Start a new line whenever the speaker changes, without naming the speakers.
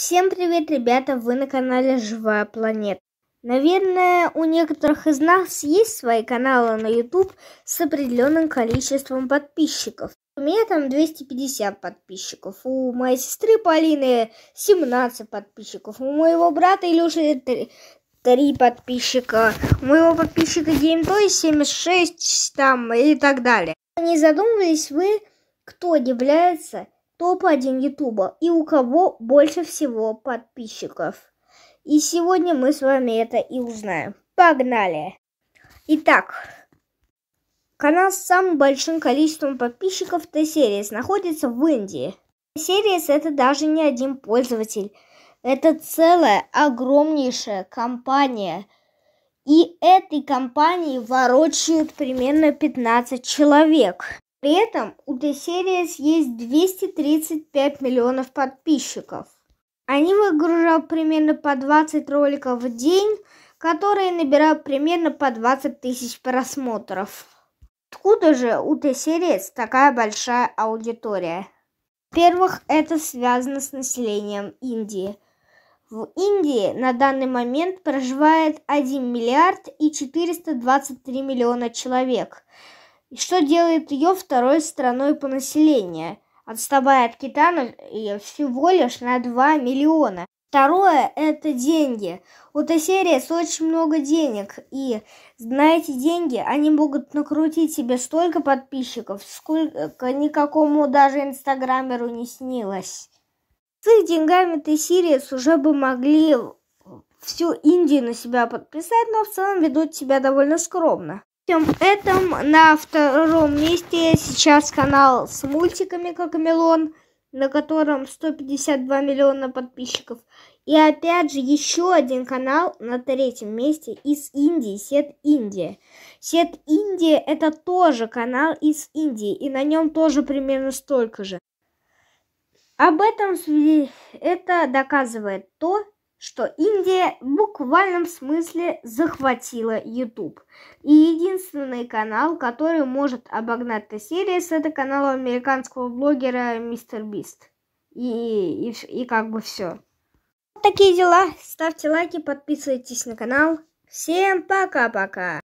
Всем привет, ребята! Вы на канале Живая Планета. Наверное, у некоторых из нас есть свои каналы на YouTube с определенным количеством подписчиков. У меня там 250 подписчиков, у моей сестры Полины 17 подписчиков, у моего брата Илюши 3, 3 подписчика, у моего подписчика GameToy 76 там и так далее. Не задумывались вы, кто является топ-1 Ютуба и у кого больше всего подписчиков. И сегодня мы с вами это и узнаем. Погнали! Итак, канал с самым большим количеством подписчиков Т-Series находится в Индии. Т-Series это даже не один пользователь. Это целая огромнейшая компания. И этой компании ворочают примерно 15 человек. При этом у Десериес есть 235 миллионов подписчиков. Они выгружают примерно по 20 роликов в день, которые набирают примерно по 20 тысяч просмотров. Откуда же у Десериес такая большая аудитория? Во-первых, это связано с населением Индии. В Индии на данный момент проживает 1 миллиард и 423 миллиона человек – и что делает ее второй страной по населению, отставая от Китана всего лишь на 2 миллиона. Второе – это деньги. У Тесериес очень много денег, и на эти деньги они могут накрутить себе столько подписчиков, сколько никакому даже инстаграмеру не снилось. С их деньгами Тесериес уже бы могли всю Индию на себя подписать, но в целом ведут себя довольно скромно всем этом на втором месте сейчас канал с мультиками как Мелон, на котором 152 миллиона подписчиков. И опять же еще один канал на третьем месте из Индии, Сет Индия. Сет Индия это тоже канал из Индии, и на нем тоже примерно столько же. Об этом это доказывает то, что Индия в буквальном смысле захватила YouTube. И единственный канал, который может обогнать эту серию, это канал американского блогера Мистер Бист. И, и, и как бы все. Вот такие дела. Ставьте лайки, подписывайтесь на канал. Всем пока-пока.